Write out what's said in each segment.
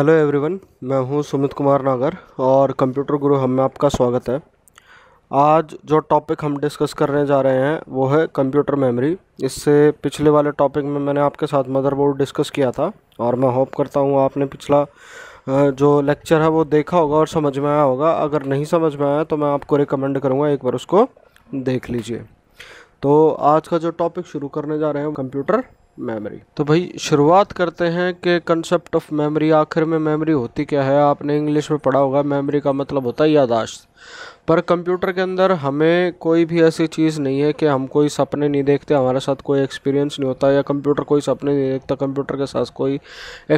hello everyone मैं हूं सुमित कुमार नागर और कंप्यूटर गुरु हम में आपका स्वागत है आज जो टॉपिक हम डिस्कस करने जा रहे हैं वो है कंप्यूटर मेमोरी इससे पिछले वाले टॉपिक में मैंने आपके साथ मदरबोर्ड डिस्कस किया था और मैं होप करता हूं आपने पिछला जो लेक्चर है वो देखा होगा और समझ में आया होगा अगर नहीं समझ में आया तो मैं आपको रिकमेंड करूँगा एक बार उसको देख लीजिए तो आज का जो टॉपिक शुरू करने जा रहे हैं कंप्यूटर मेमोरी तो भाई शुरुआत करते हैं कि कंसेप्ट ऑफ मेमोरी आखिर में मेमोरी होती क्या है आपने इंग्लिश में पढ़ा होगा मेमोरी का मतलब होता है यादाश्त पर कंप्यूटर के अंदर हमें कोई भी ऐसी चीज़ नहीं है कि हम कोई सपने नहीं देखते हमारे साथ कोई एक्सपीरियंस नहीं होता या कंप्यूटर कोई सपने नहीं देखता कंप्यूटर के साथ कोई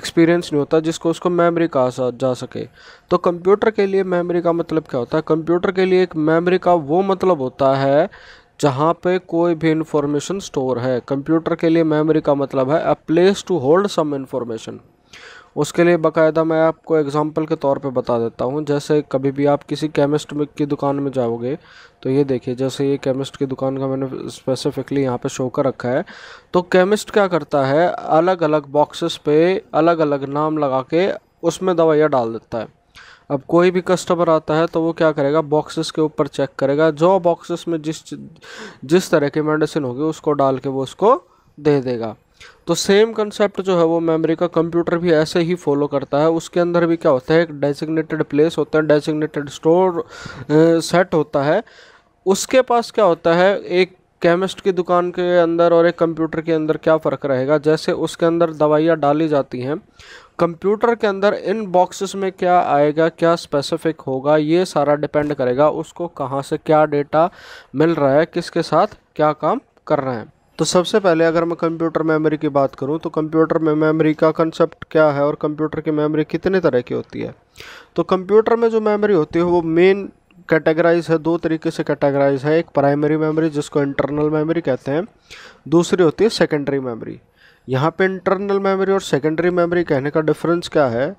एक्सपीरियंस नहीं होता जिसको उसको मेमोरी कहा जा सके तो कंप्यूटर के लिए मेमोरी का मतलब क्या होता है कंप्यूटर के लिए एक मेमोरी का वो मतलब होता है जहाँ पे कोई भी इंफॉर्मेशन स्टोर है कंप्यूटर के लिए मेमोरी का मतलब है a place to hold some information उसके लिए बकायदा मैं आपको एग्जांपल के तौर पे बता देता हूँ जैसे कभी भी आप किसी केमिस्ट की दुकान में जाओगे तो ये देखिए जैसे ये केमिस्ट की दुकान का मैंने स्पेसिफिकली यहाँ पे शो कर रखा है तो केमिस्ट क्या करता है अलग अलग बॉक्सेस पे अलग अलग नाम लगा के उसमें दवाइयाँ डाल देता है अब कोई भी कस्टमर आता है तो वो क्या करेगा बॉक्सेस के ऊपर चेक करेगा जो बॉक्सेस में जिस जिस तरह की मेडिसिन होगी उसको डाल के वो उसको दे देगा तो सेम कंसेप्ट जो है वो मेमोरी का कंप्यूटर भी ऐसे ही फॉलो करता है उसके अंदर भी क्या होता है एक डेजिग्नेटेड प्लेस होता है डेजिग्नेटेड स्टोर सेट होता है उसके पास क्या होता है एक केमिस्ट की दुकान के अंदर और एक कंप्यूटर के अंदर क्या फ़र्क रहेगा जैसे उसके अंदर दवाइयाँ डाली जाती हैं कंप्यूटर के अंदर इन बॉक्सेस में क्या आएगा क्या स्पेसिफिक होगा ये सारा डिपेंड करेगा उसको कहाँ से क्या डेटा मिल रहा है किसके साथ क्या काम कर रहे हैं तो सबसे पहले अगर मैं कंप्यूटर मेमोरी की बात करूं तो कंप्यूटर में मेमोरी का कंसेप्ट क्या है और कंप्यूटर की मेमोरी कितने तरह की होती है तो कंप्यूटर में जो मेमोरी होती है वो मेन कैटेगराइज है दो तरीके से कैटेगराइज है एक प्राइमरी मेमोरी जिसको इंटरनल मेमोरी कहते हैं दूसरी होती है सेकेंडरी मेमोरी यहाँ पे इंटरनल मेमोरी और सेकेंडरी मेमोरी कहने का डिफरेंस क्या है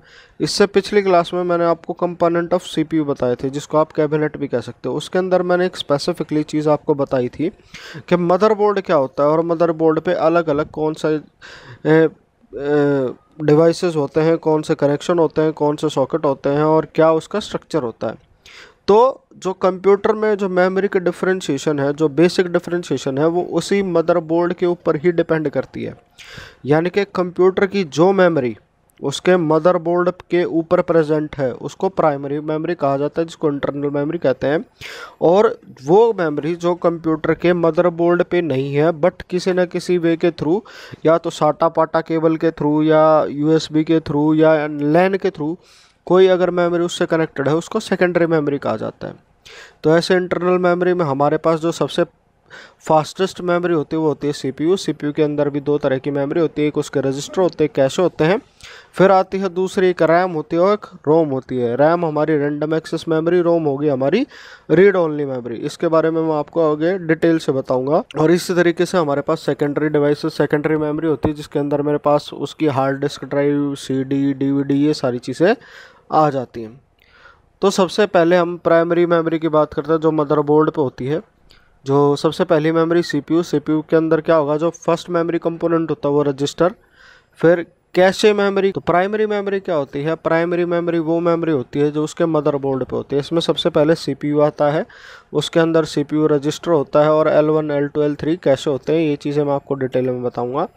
इससे पिछली क्लास में मैंने आपको कंपोनेंट ऑफ सीपीयू बताए थे जिसको आप कैबिनेट भी कह सकते हो उसके अंदर मैंने एक स्पेसिफिकली चीज़ आपको बताई थी कि मदरबोर्ड क्या होता है और मदरबोर्ड पे अलग अलग कौन सा डिवाइसेस होते हैं कौन से कनेक्शन होते हैं कौन से सॉकेट होते हैं और क्या उसका स्ट्रक्चर होता है तो जो कंप्यूटर में जो मेमोरी के डिफ्रेंशिएशन है जो बेसिक डिफ्रेंशिएशन है वो उसी मदरबोर्ड के ऊपर ही डिपेंड करती है यानी कि कंप्यूटर की जो मेमोरी उसके मदरबोर्ड के ऊपर प्रेजेंट है उसको प्राइमरी मेमोरी कहा जाता है जिसको इंटरनल मेमोरी कहते हैं और वो मेमोरी जो कंप्यूटर के मदरबोर्ड पे नहीं है बट किसी न किसी वे के थ्रू या तो साटा पाटा केबल के थ्रू या यूएसबी के थ्रू या लैन के थ्रू कोई अगर मेमोरी उससे कनेक्टेड है उसको सेकेंडरी मेमोरी कहा जाता है तो ऐसे इंटरनल मेमोरी में हमारे पास जो सबसे फास्टेस्ट मेमोरी होती है वो होती है सीपीयू सीपीयू के अंदर भी दो तरह की मेमोरी होती है एक उसके रजिस्टर होते हैं कैश होते हैं फिर आती है दूसरी एक रैम होती है और एक रोम होती है रैम हमारी रैंडम एक्सेस मेमोरी रोम होगी हमारी रीड ओनली मेमोरी इसके बारे में मैं आपको आगे डिटेल से बताऊंगा और इसी तरीके से हमारे पास सेकेंडरी डिवाइस सेकेंडरी मेमोरी होती है जिसके अंदर मेरे पास उसकी hard disk drive C D ये सारी चीज़ें आ जाती हैं तो सबसे पहले हम प्राइमरी मेमोरी की बात करते हैं जो मदरबोर्ड पे होती है जो सबसे पहली मेमोरी सीपीयू सीपीयू के अंदर क्या होगा जो फर्स्ट मेमोरी कंपोनेंट होता है वो रजिस्टर फिर कैशे मेमोरी तो प्राइमरी मेमोरी क्या होती है प्राइमरी मेमोरी वो मेमोरी होती है जो उसके मदरबोर्ड पे होती है इसमें सबसे पहले सीपीयू आता है उसके अंदर सीपीयू रजिस्टर होता है और L one L two L three कैसे होते हैं ये चीज़ें मैं आपको डिटेल में बताऊँगा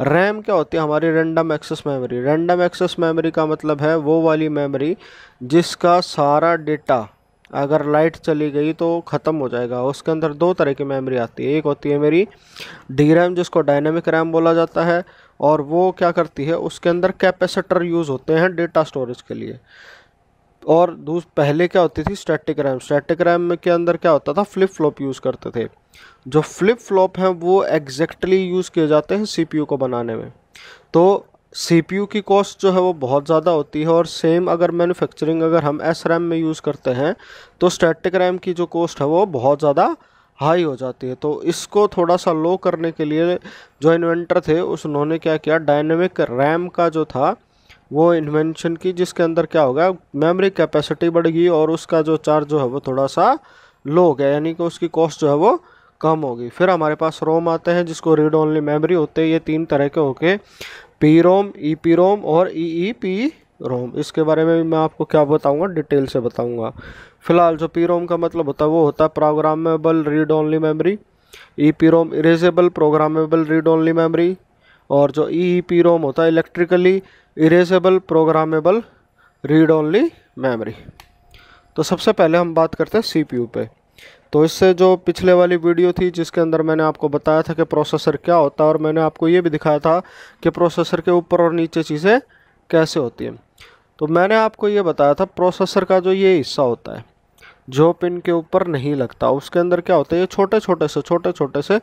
रैम क्या होती है हमारी random access memory random access memory का मतलब है वो वाली मेमोरी जिसका सारा डेटा अगर लाइट चली गई तो ख़त्म हो जाएगा उसके अंदर दो तरह की मेमोरी आती है एक होती है मेरी डी रैम जिसको डायनेमिक रैम बोला जाता है और वो क्या करती है उसके अंदर कैपेसिटर यूज़ होते हैं डेटा स्टोरेज के लिए और दूस पहले क्या होती थी स्टैटिक रैम स्टैटिक रैम में के अंदर क्या होता था फ्लिप फ्लॉप यूज़ करते थे जो फ्लिप फ्लॉप हैं वो एग्जैक्टली यूज़ किए जाते हैं सीपीयू को बनाने में तो सीपीयू की कॉस्ट जो है वो बहुत ज़्यादा होती है और सेम अगर मैन्युफैक्चरिंग अगर हम एस रैम में यूज़ करते हैं तो स्टैटिक रैम की जो कॉस्ट है वो बहुत ज़्यादा हाई हो जाती है तो इसको थोड़ा सा लो करने के लिए जो इन्वेंटर थे उस उन्होंने क्या किया डायनेमिक रैम का जो था वो इन्वेंशन की जिसके अंदर क्या होगा मेमोरी कैपेसिटी बढ़ेगी और उसका जो चार्ज जो है वो थोड़ा सा लो हो गया यानी कि उसकी कॉस्ट जो है वो कम होगी फिर हमारे पास रोम आते हैं जिसको रीड ओनली मेमोरी होते हैं ये तीन तरह के होके पी रोम ई पी रोम और ई ई पी रोम इसके बारे में भी मैं आपको क्या बताऊंगा डिटेल से बताऊंगा फिलहाल जो पी रोम का मतलब होता है वो होता है programmable read only memory E P ROM erasable programmable read only memory और जो ई ई पी रोम होता है electrically erasable programmable read only memory तो सबसे पहले हम बात करते हैं सीपीयू पे तो इससे जो पिछले वाली वीडियो थी जिसके अंदर मैंने आपको बताया था कि प्रोसेसर क्या होता है और मैंने आपको ये भी दिखाया था कि प्रोसेसर के ऊपर और नीचे चीज़ें कैसे होती हैं तो मैंने आपको ये बताया था प्रोसेसर का जो ये हिस्सा होता है जो पिन के ऊपर नहीं लगता उसके अंदर क्या होता है ये छोटे छोटे से छोटे छोटे से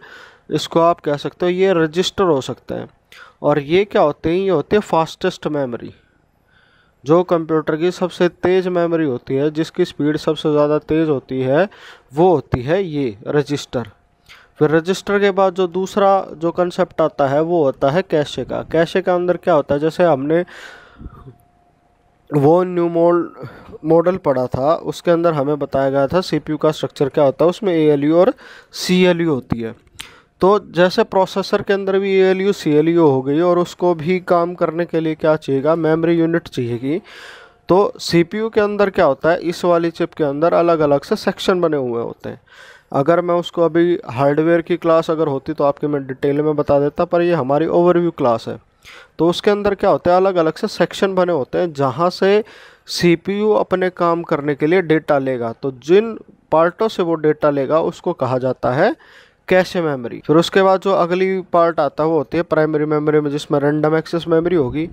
इसको आप कह सकते हो ये रजिस्टर हो सकते हैं और ये क्या होते हैं ये होते हैं फास्टेस्ट मेमोरी जो कंप्यूटर की सबसे तेज़ मेमोरी होती है जिसकी स्पीड सबसे ज़्यादा तेज़ होती है वो होती है ये रजिस्टर फिर रजिस्टर के बाद जो दूसरा जो कंसेप्ट आता है वो होता है कैशे का कैशे का अंदर क्या होता है जैसे हमने वो न्यू मोड मॉडल पढ़ा था उसके अंदर हमें बताया गया था सीपीयू का स्ट्रक्चर क्या होता है उसमें एएलयू और सीएलयू होती है तो जैसे प्रोसेसर के अंदर भी A L U C L U हो गई और उसको भी काम करने के लिए क्या चाहिएगा मेमोरी यूनिट चाहिएगी तो सी पी यू के अंदर क्या होता है इस वाली चिप के अंदर अलग अलग से सेक्शन बने हुए होते हैं अगर मैं उसको अभी हार्डवेयर की क्लास अगर होती तो आपके मैं डिटेल में बता देता पर ये हमारी ओवरव्यू क्लास है तो उसके अंदर क्या होता है अलग अलग से सेक्शन बने होते हैं जहाँ से सीपीयू अपने काम करने के लिए डेटा लेगा तो जिन पार्टों से वो डेटा लेगा उसको कहा जाता है कैश मेमोरी फिर उसके बाद जो अगली पार्ट आता है वो होती है प्राइमरी मेमोरी में जिसमें रैंडम एक्सेस मेमोरी होगी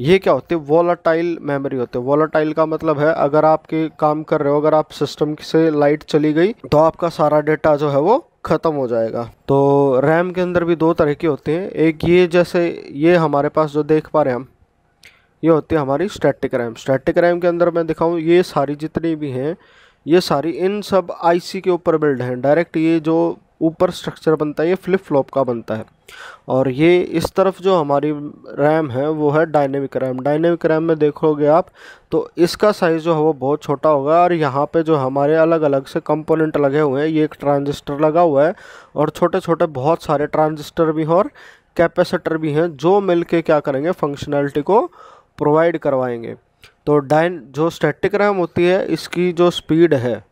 ये क्या होती है वॉलाटाइल मेमोरी होती है वॉलाटाइल का मतलब है अगर आपके काम कर रहे हो अगर आप सिस्टम से लाइट चली गई तो आपका सारा डेटा जो है वो ख़त्म हो जाएगा तो रैम के अंदर भी दो तरह के होते हैं एक ये जैसे ये हमारे पास जो देख पा रहे हैं हम ये होती है हमारी स्टैटिक रैम स्टैटिक रैम के अंदर मैं दिखाऊँ ये सारी जितनी भी हैं ये सारी इन सब आईसी के ऊपर बिल्ड हैं डायरेक्ट ये जो ऊपर स्ट्रक्चर बनता है ये फ्लिप फ्लॉप का बनता है और ये इस तरफ जो हमारी रैम है वो है डायनेमिक रैम डायनेमिक रैम में देखोगे आप तो इसका साइज़ जो है वो बहुत छोटा होगा और यहाँ पे जो हमारे अलग अलग से कंपोनेंट लगे हुए हैं ये एक ट्रांजिस्टर लगा हुआ है और छोटे छोटे बहुत सारे ट्रांजिस्टर भी हैं और कैपेसिटर भी हैं जो मिल के क्या करेंगे फंक्शनैलिटी को प्रोवाइड करवाएंगे तो डाइन जो स्टैटिक रैम होती है इसकी जो स्पीड है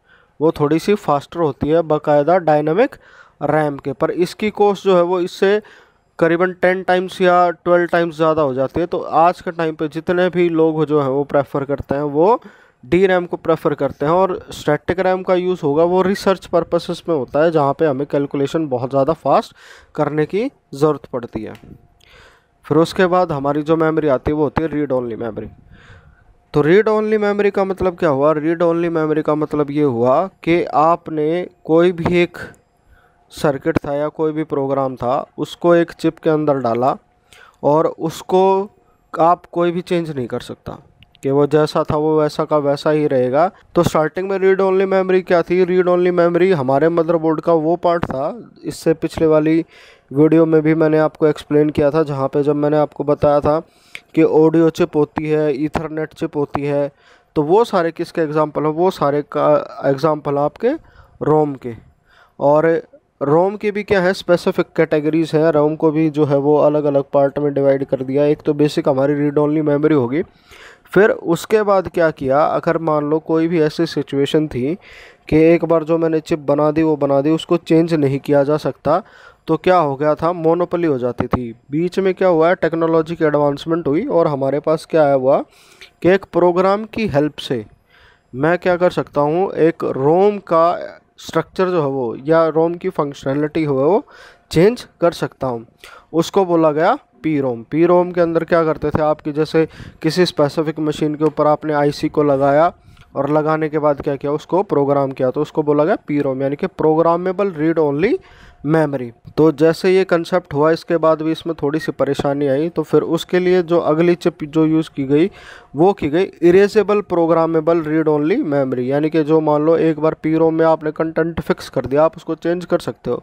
वो थोड़ी सी फास्टर होती है बाकायदा डायनामिक रैम के पर इसकी कॉस्ट जो है वो इससे करीबन टेन टाइम्स या ट्वेल्व टाइम्स ज़्यादा हो जाती है तो आज के टाइम पे जितने भी लोग जो हैं वो प्रेफर करते हैं वो डी रैम को प्रेफर करते हैं और स्टैटिक रैम का यूज़ होगा वो रिसर्च पर्पसेस में होता है जहाँ पे हमें कैलकुलेशन बहुत ज़्यादा फास्ट करने की ज़रूरत पड़ती है फिर उसके बाद हमारी जो मेमोरी आती है वो होती है रीड ओनली मेमोरी तो रीड ओनली मेमोरी का मतलब क्या हुआ रीड ओनली मेमोरी का मतलब ये हुआ कि आपने कोई भी एक सर्किट था या कोई भी प्रोग्राम था उसको एक चिप के अंदर डाला और उसको आप कोई भी चेंज नहीं कर सकता कि वो जैसा था वो वैसा का वैसा ही रहेगा तो स्टार्टिंग में रीड ओनली मेमोरी क्या थी रीड ओनली मेमोरी हमारे मदरबोर्ड का वो पार्ट था इससे पिछले वाली वीडियो में भी मैंने आपको एक्सप्लेन किया था जहाँ पे जब मैंने आपको बताया था कि ऑडियो चिप होती है ईथरनेट चिप होती है तो वो सारे किसके एग्ज़ाम्पल हैं वो सारे का एग्ज़ाम्पल आपके रोम के और रोम की भी क्या है स्पेसिफिक कैटेगरीज़ हैं रोम को भी जो है वो अलग अलग पार्ट में डिवाइड कर दिया एक तो बेसिक हमारी रीड ओनली मेमोरी होगी फिर उसके बाद क्या किया अगर मान लो कोई भी ऐसी सिचुएशन थी कि एक बार जो मैंने चिप बना दी वो बना दी उसको चेंज नहीं किया जा सकता तो क्या हो गया था मोनोपली हो जाती थी बीच में क्या हुआ टेक्नोलॉजी की एडवांसमेंट हुई और हमारे पास क्या आया हुआ कि एक प्रोग्राम की हेल्प से मैं क्या कर सकता हूँ एक रोम का स्ट्रक्चर जो है वो या रोम की फंक्शनलिटी हो वो चेंज कर सकता हूँ उसको बोला गया पी रोम पी रोम के अंदर क्या करते थे आपके जैसे किसी स्पेसिफिक मशीन के ऊपर आपने आईसी को लगाया और लगाने के बाद क्या किया उसको प्रोग्राम किया तो उसको बोला गया पी रोम यानी कि प्रोग्रामेबल रीड ओनली मेमोरी तो जैसे ये कंसेप्ट हुआ इसके बाद भी इसमें थोड़ी सी परेशानी आई तो फिर उसके लिए जो अगली चिप जो यूज़ की गई वो की गई erasable programmable read only memory यानी कि जो मान लो एक बार पी में आपने कंटेंट फिक्स कर दिया आप उसको चेंज कर सकते हो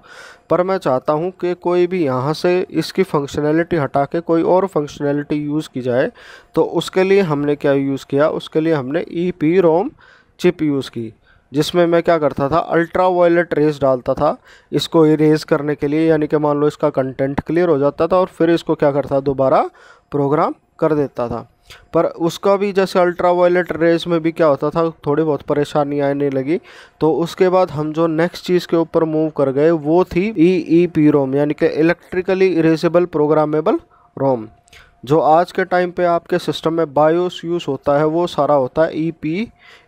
पर मैं चाहता हूँ कि कोई भी यहाँ से इसकी फंक्शनैलिटी हटा के कोई और फंक्शनैलिटी यूज़ की जाए तो उसके लिए हमने क्या यूज़ किया उसके लिए हमने E P ROM chip use की जिसमें मैं क्या करता था अल्ट्रा वायलेट रेस डालता था इसको इरेज करने के लिए यानी कि मान लो इसका कंटेंट क्लियर हो जाता था और फिर इसको क्या करता दोबारा प्रोग्राम कर देता था पर उसका भी जैसे अल्ट्रा वायलेट रेस में भी क्या होता था थोड़ी बहुत परेशानी आने लगी तो उसके बाद हम जो नेक्स्ट चीज़ के ऊपर मूव कर गए वो थी ई ई पी रोम यानी कि इलेक्ट्रिकली इरेजेबल प्रोग्रामेबल रोम जो आज के टाइम पे आपके सिस्टम में बायोस यूज़ होता है वो सारा होता है E P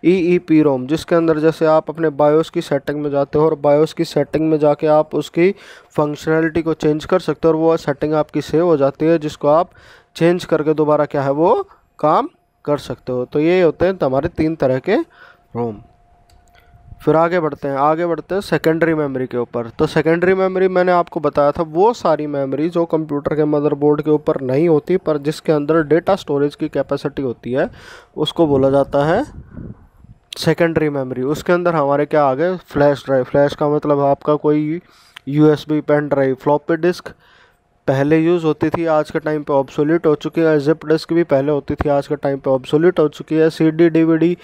E E P रोम जिसके अंदर जैसे आप अपने बायोस की सेटिंग में जाते हो और बायोस की सेटिंग में जाके आप उसकी फंक्शनैलिटी को चेंज कर सकते हो और वो सेटिंग आपकी सेव हो जाती है जिसको आप चेंज करके दोबारा क्या है वो काम कर सकते हो तो ये होते हैं हमारे तीन तरह के रोम फिर आगे बढ़ते हैं आगे बढ़ते हैं सेकेंडरी मेमोरी के ऊपर तो सेकेंडरी मेमोरी मैंने आपको बताया था वो सारी मेमोरी जो कंप्यूटर के मदरबोर्ड के ऊपर नहीं होती पर जिसके अंदर डेटा स्टोरेज की कैपेसिटी होती है उसको बोला जाता है सेकेंडरी मेमोरी उसके अंदर हमारे क्या आ गए फ्लैश ड्राइव फ्लैश का मतलब आपका कोई U S B pen drive floppy disk पहले यूज़ होती थी आज के टाइम पे ऑब्सोल्यूट हो चुकी है जिप डिस्क भी पहले होती थी आज के टाइम पे ऑब्सोल्यूट हो चुकी है सीडी डीवीडी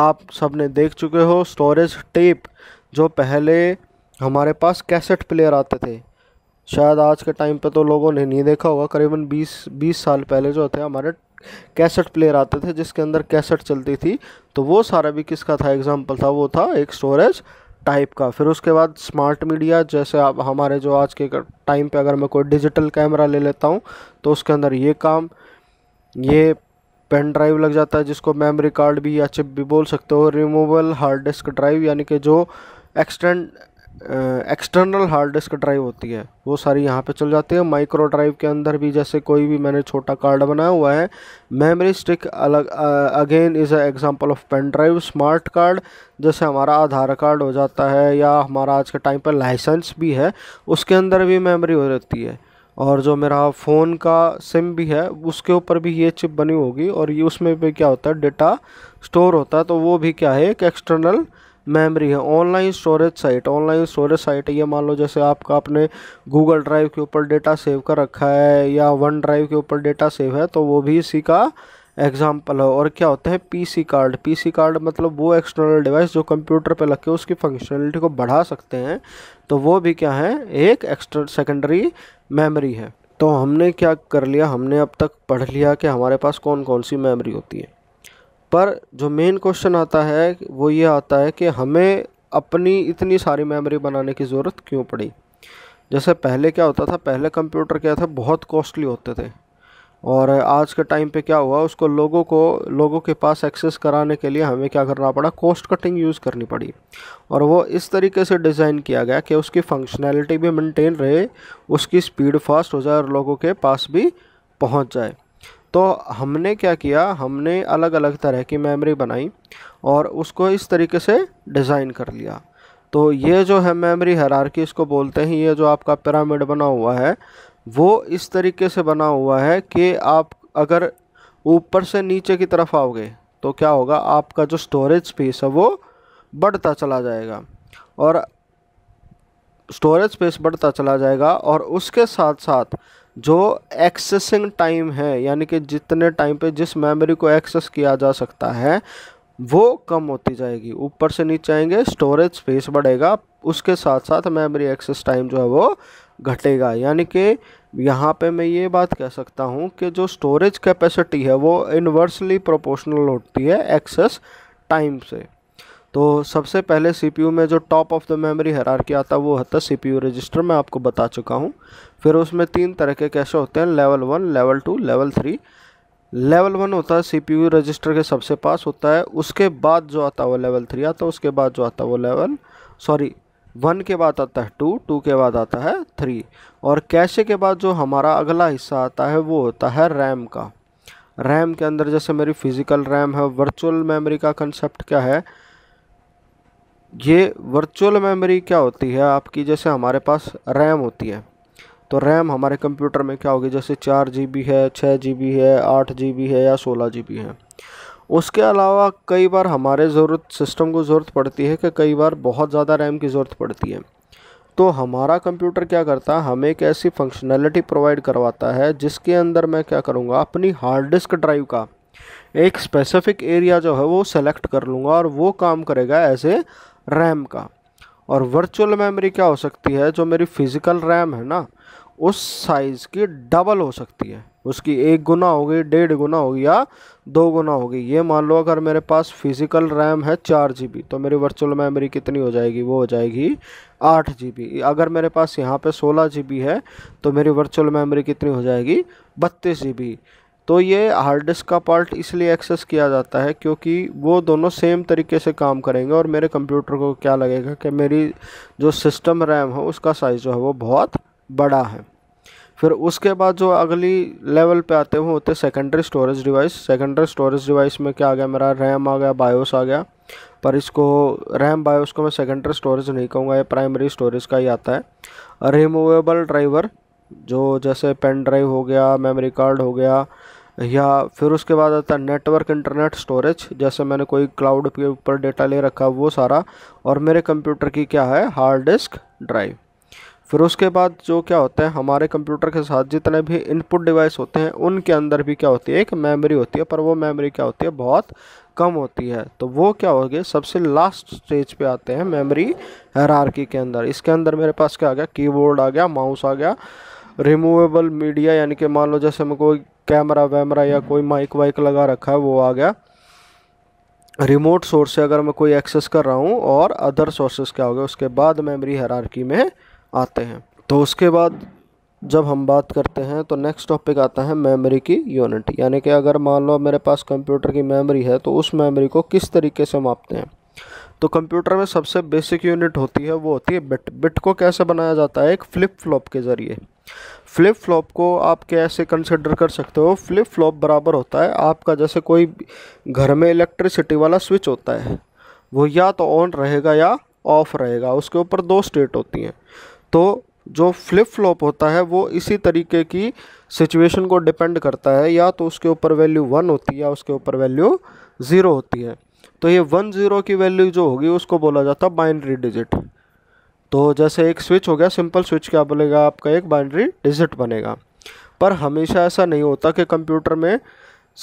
आप सबने देख चुके हो स्टोरेज टेप जो पहले हमारे पास कैसेट प्लेयर आते थे शायद आज के टाइम पे तो लोगों ने नहीं देखा होगा करीबन 20 20 साल पहले जो थे हमारे कैसेट प्लेयर आते थे जिसके अंदर कैसेट चलती थी तो वो सारा भी किसका था एग्जाम्पल था वो था एक स्टोरेज टाइप का फिर उसके बाद स्मार्ट मीडिया जैसे आप हमारे जो आज के टाइम पे अगर मैं कोई डिजिटल कैमरा ले लेता हूँ तो उसके अंदर ये काम ये पेन ड्राइव लग जाता है जिसको मेमोरी कार्ड भी या चिप भी बोल सकते हो रिमूवल हार्ड डिस्क ड्राइव यानी कि जो extend external hard disk drive होती है वो सारी यहाँ पे चल जाती है माइक्रो ड्राइव के अंदर भी जैसे कोई भी मैंने छोटा कार्ड बनाया हुआ है मेमोरी स्टिक अलग again is a example of pen drive smart card जैसे हमारा आधार कार्ड हो जाता है या हमारा आज के टाइम पर लाइसेंस भी है उसके अंदर भी मेमोरी हो जाती है और जो मेरा फ़ोन का सिम भी है उसके ऊपर भी ये चिप बनी होगी और ये उसमें भी क्या होता है डेटा स्टोर होता है तो वो भी क्या है एक एक्सटर्नल मेमोरी है online storage site online storage site ये मान लो जैसे आपका आपने गूगल ड्राइव के ऊपर डेटा सेव कर रखा है या वन ड्राइव के ऊपर डेटा सेव है तो वो भी इसी का एग्जाम्पल है और क्या होता है पीसी कार्ड पीसी कार्ड मतलब वो एक्सटर्नल डिवाइस जो कंप्यूटर पे लग के उसकी फंक्शनलिटी को बढ़ा सकते हैं तो वो भी क्या है एक एक्स्ट्रा सेकेंडरी मेमोरी है तो हमने क्या कर लिया हमने अब तक पढ़ लिया कि हमारे पास कौन कौन सी मेमोरी होती है पर जो मेन क्वेश्चन आता है वो ये आता है कि हमें अपनी इतनी सारी मेमोरी बनाने की ज़रूरत क्यों पड़ी जैसे पहले क्या होता था पहले कंप्यूटर क्या था बहुत कॉस्टली होते थे और आज के टाइम पे क्या हुआ उसको लोगों को लोगों के पास एक्सेस कराने के लिए हमें क्या करना पड़ा कॉस्ट कटिंग यूज़ करनी पड़ी और वो इस तरीके से डिज़ाइन किया गया कि उसकी फंक्शनैलिटी भी मेनटेन रहे उसकी स्पीड फास्ट हो जाए और लोगों के पास भी पहुँच जाए तो हमने क्या किया हमने अलग अलग तरह की मेमोरी बनाई और उसको इस तरीके से डिज़ाइन कर लिया तो ये जो है मेमोरी हरारकी इसको बोलते हैं ये जो आपका पिरामिड बना हुआ है वो इस तरीके से बना हुआ है कि आप अगर ऊपर से नीचे की तरफ आओगे तो क्या होगा आपका जो स्टोरेज स्पेस है वो बढ़ता चला जाएगा और स्टोरेज स्पेस बढ़ता चला जाएगा और उसके साथ साथ जो एक्सेसिंग टाइम है यानी कि जितने टाइम पे जिस मेमोरी को एक्सेस किया जा सकता है वो कम होती जाएगी ऊपर से नीचे आएंगे स्टोरेज स्पेस बढ़ेगा उसके साथ साथ मेमोरी एक्सेस टाइम जो है वो घटेगा यानी कि यहाँ पे मैं ये बात कह सकता हूँ कि जो स्टोरेज कैपेसिटी है वो इन्वर्सली प्रोपोर्शनल होती है एक्सेस टाइम से तो सबसे पहले सीपीयू में जो top of the memory hierarchy आता है वो होता है सीपीयू रजिस्टर मैं आपको बता चुका हूँ फिर उसमें तीन तरह के कैसे होते हैं level one level two level three level one होता है सीपीयू रजिस्टर के सबसे पास होता है उसके बाद जो आता है वो लेवल थ्री आता है उसके बाद जो आता है वो लेवल सॉरी वन के बाद आता है टू टू के बाद आता है थ्री और कैसे के बाद जो हमारा अगला हिस्सा आता है वो होता है रैम का रैम के अंदर जैसे मेरी फिज़िकल रैम है वर्चुअल मेमोरी का कंसेप्ट क्या है ये वर्चुअल मेमोरी क्या होती है आपकी जैसे हमारे पास रैम होती है तो रैम हमारे कंप्यूटर में क्या होगी जैसे चार जी बी है छः जी बी है आठ जी बी है या सोलह जी बी है उसके अलावा कई बार हमारे ज़रूरत सिस्टम को ज़रूरत पड़ती है कि कई बार बहुत ज़्यादा रैम की ज़रूरत पड़ती है तो हमारा कंप्यूटर क्या करता है हमें एक ऐसी फंक्शनैलिटी प्रोवाइड करवाता है जिसके अंदर मैं क्या करूँगा अपनी हार्ड डिस्क ड्राइव का एक स्पेसिफिक एरिया जो है वो सेलेक्ट कर लूँगा और वो काम करेगा एज ए रैम का और वर्चुअल मेमोरी क्या हो सकती है जो मेरी फिज़िकल रैम है ना उस साइज़ की डबल हो सकती है उसकी एक गुना हो गई डेढ़ गुना होगी या दो गुना होगी ये मान लो अगर मेरे पास फिज़िकल रैम है चार जी बी तो मेरी वर्चुअल मेमोरी कितनी हो जाएगी वो हो जाएगी आठ जी बी अगर मेरे पास यहाँ पे सोलह जी बी है तो मेरी वर्चुअल मेमोरी कितनी हो जाएगी बत्तीस जी बी तो ये हार्ड डिस्क का पार्ट इसलिए एक्सेस किया जाता है क्योंकि वो दोनों सेम तरीके से काम करेंगे और मेरे कंप्यूटर को क्या लगेगा कि मेरी जो सिस्टम रैम है उसका साइज़ जो है वो बहुत बड़ा है फिर उसके बाद जो अगली लेवल पे आते हैं वो होते हैं secondary storage device secondary storage device में क्या आ गया मेरा रैम आ गया बायोस आ गया पर इसको रैम बायोस को मैं सेकेंडरी स्टोरेज नहीं कहूँगा ये प्राइमरी स्टोरेज का ही आता है रिमूवेबल ड्राइवर जो जैसे पेन ड्राइव हो गया मेमोरी कार्ड हो गया या फिर उसके बाद आता है नेटवर्क इंटरनेट स्टोरेज जैसे मैंने कोई क्लाउड के ऊपर डेटा ले रखा वो सारा और मेरे कंप्यूटर की क्या है हार्ड डिस्क ड्राइव फिर उसके बाद जो क्या होता है हमारे कंप्यूटर के साथ जितने भी इनपुट डिवाइस होते हैं उनके अंदर भी क्या होती है एक मेमोरी होती है पर वो मेमोरी क्या होती है बहुत कम होती है तो वो क्या हो गया सबसे लास्ट स्टेज पे आते हैं मेमोरी हैरारकी के अंदर इसके अंदर मेरे पास क्या आ गया कीबोर्ड आ गया माउस आ गया रिमूवेबल मीडिया यानी कि मान लो जैसे मैं कोई कैमरा वैमरा या कोई माइक वाइक लगा रखा है वो आ गया रिमोट सोर्स से अगर मैं कोई एक्सेस कर रहा हूँ और अदर सोर्सेज क्या हो गया उसके बाद मेमोरी हरारकी में आते हैं तो उसके बाद जब हम बात करते हैं तो नेक्स्ट टॉपिक आता है मेमोरी की यूनिट यानी कि अगर मान लो मेरे पास कंप्यूटर की मेमोरी है तो उस मेमोरी को किस तरीके से मापते हैं तो कंप्यूटर में सबसे बेसिक यूनिट होती है वो होती है बिट बिट को कैसे बनाया जाता है एक फ्लिप फ्लॉप के ज़रिए फ्लिप फ्लॉप को आप कैसे कंसिडर कर सकते हो फ्लिप फ्लॉप बराबर होता है आपका जैसे कोई घर में इलेक्ट्रिसिटी वाला स्विच होता है वो या तो ऑन रहेगा या ऑफ रहेगा उसके ऊपर दो स्टेट होती हैं तो जो फ्लिप फ्लॉप होता है वो इसी तरीके की सिचुएशन को डिपेंड करता है या तो उसके ऊपर वैल्यू वन होती है या उसके ऊपर वैल्यू ज़ीरो होती है तो ये वन ज़ीरो की वैल्यू जो होगी उसको बोला जाता है बाइनरी डिजिट तो जैसे एक स्विच हो गया सिंपल स्विच क्या बोलेगा आपका एक बाइनरी डिजिट बनेगा पर हमेशा ऐसा नहीं होता कि कंप्यूटर में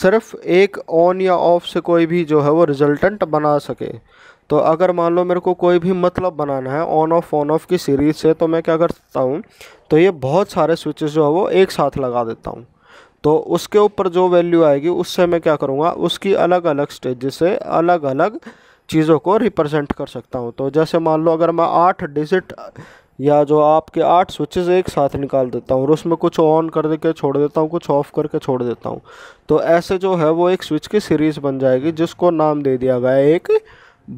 सिर्फ एक ऑन या ऑफ से कोई भी जो है वो रिजल्टेंट बना सके तो अगर मान लो मेरे को कोई भी मतलब बनाना है ऑन ऑफ ऑन ऑफ की सीरीज़ से तो मैं क्या कर सकता हूँ तो ये बहुत सारे स्विचेस जो है वो एक साथ लगा देता हूँ तो उसके ऊपर जो वैल्यू आएगी उससे मैं क्या करूँगा उसकी अलग अलग स्टेज से अलग अलग चीज़ों को रिप्रेजेंट कर सकता हूँ तो जैसे मान लो अगर मैं आठ डिजिट या जो आपके आठ स्विचेस एक साथ निकाल देता हूँ और उसमें कुछ ऑन कर के छोड़ देता हूँ कुछ ऑफ़ करके छोड़ देता हूँ तो ऐसे जो है वो एक स्विच की सीरीज़ बन जाएगी जिसको नाम दे दिया गया एक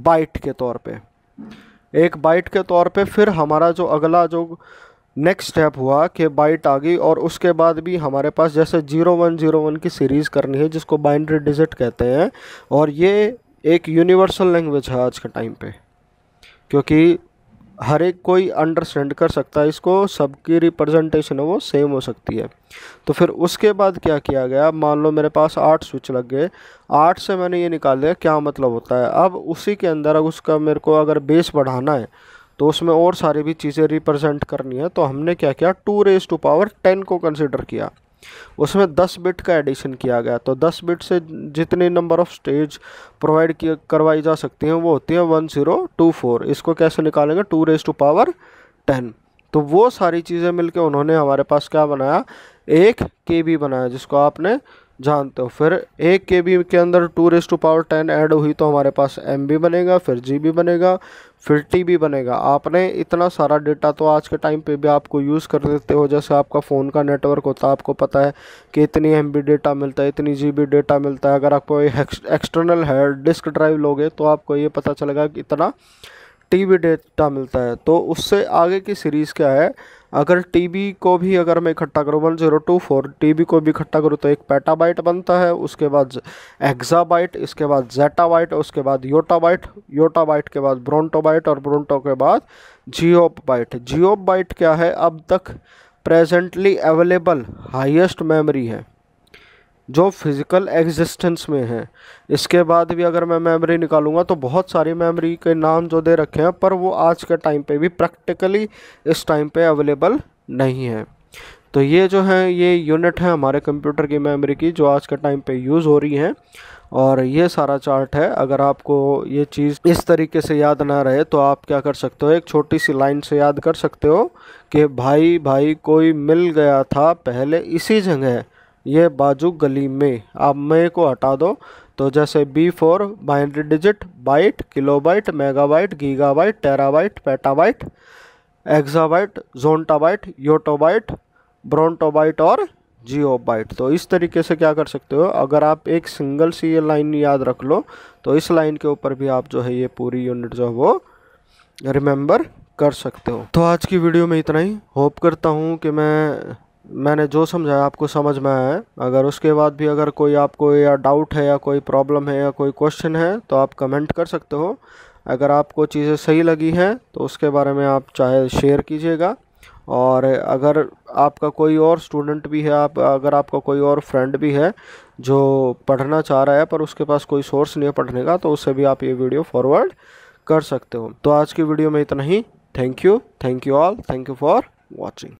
बाइट के तौर पे एक बाइट के तौर पे फिर हमारा जो अगला जो नेक्स्ट स्टेप हुआ कि बाइट आ गई और उसके बाद भी हमारे पास जैसे जीरो वन जीरो वन की सीरीज़ करनी है जिसको बाइंड्री डिजिट कहते हैं और ये एक यूनिवर्सल लैंग्वेज है आज के टाइम पे क्योंकि हर एक कोई अंडरस्टैंड कर सकता है इसको सबकी रिप्रेजेंटेशन है वो सेम हो सकती है तो फिर उसके बाद क्या किया गया मान लो मेरे पास आठ स्विच लग गए आठ से मैंने ये निकाल दिया क्या मतलब होता है अब उसी के अंदर अब उसका मेरे को अगर बेस बढ़ाना है तो उसमें और सारी भी चीज़ें रिप्रेजेंट करनी है तो हमने क्या किया two raise to power ten को कंसिडर किया उसमें 10 बिट का एडिशन किया गया तो 10 बिट से जितने नंबर ऑफ स्टेज प्रोवाइड करवाई जा सकती हैं वो होती हैं वन ज़ीरो टू फोर इसको कैसे निकालेंगे two raise to power ten तो वो सारी चीज़ें मिलके उन्होंने हमारे पास क्या बनाया एक के बनाया जिसको आपने जानते हो फिर एक के बी के अंदर two raise to power ten add हुई तो हमारे पास एम बी बनेगा फिर जी बी बनेगा फिर टी बी बनेगा आपने इतना सारा डेटा तो आज के टाइम पे भी आपको यूज़ कर देते हो जैसे आपका फ़ोन का नेटवर्क होता है आपको पता है कि इतनी एम बी डेटा मिलता है इतनी जी बी डेटा मिलता है अगर आपको एक्सटर्नल है डिस्क ड्राइव लोगे तो आपको ये पता चलेगा कि इतना टी बी डेटा मिलता है तो उससे आगे की सीरीज़ क्या है अगर टी को भी अगर मैं इकट्ठा करूँ one zero two four T को भी इकट्ठा करूँ तो एक पेटाबाइट बनता है उसके बाद एग्जाबाइट इसके बाद जेटाबाइट उसके बाद योटाबाइट योटाबाइट के बाद ब्रोंटोबाइट और ब्रोंटो के बाद जियोबाइट जियोबाइट क्या है अब तक प्रेजेंटली अवेलेबल हाइएस्ट मेमरी है जो फिज़िकल एग्जिस्टेंस में है इसके बाद भी अगर मैं मेमोरी निकालूंगा तो बहुत सारी मेमोरी के नाम जो दे रखे हैं पर वो आज के टाइम पे भी प्रैक्टिकली इस टाइम पे अवेलेबल नहीं है तो ये जो है ये यूनिट है हमारे कंप्यूटर की मेमोरी की जो आज के टाइम पे यूज़ हो रही है और ये सारा चार्ट है अगर आपको ये चीज़ इस तरीके से याद ना रहे तो आप क्या कर सकते हो एक छोटी सी लाइन से याद कर सकते हो कि भाई भाई कोई मिल गया था पहले इसी जगह ये बाजू गली में आप में को हटा दो तो जैसे B for binary digit byte kilobyte megabyte gigabyte terabyte petabyte exabyte zettabyte yottabyte brontobyte और जियो बाइट तो इस तरीके से क्या कर सकते हो अगर आप एक सिंगल सी ये लाइन याद रख लो तो इस लाइन के ऊपर भी आप जो है ये पूरी यूनिट जो है वो रिमेंबर कर सकते हो तो आज की वीडियो में इतना ही होप करता हूँ कि मैं मैंने जो समझाया आपको समझ में आया है अगर उसके बाद भी अगर कोई आपको या डाउट है या कोई प्रॉब्लम है या कोई क्वेश्चन है तो आप कमेंट कर सकते हो अगर आपको चीज़ें सही लगी हैं तो उसके बारे में आप चाहे शेयर कीजिएगा और अगर आपका कोई और स्टूडेंट भी है आप अगर आपका कोई और फ्रेंड भी है जो पढ़ना चाह रहा है पर उसके पास कोई सोर्स नहीं है पढ़ने का तो उससे भी आप ये वीडियो फॉरवर्ड कर सकते हो तो आज की वीडियो में इतना ही thank you thank you all thank you for watching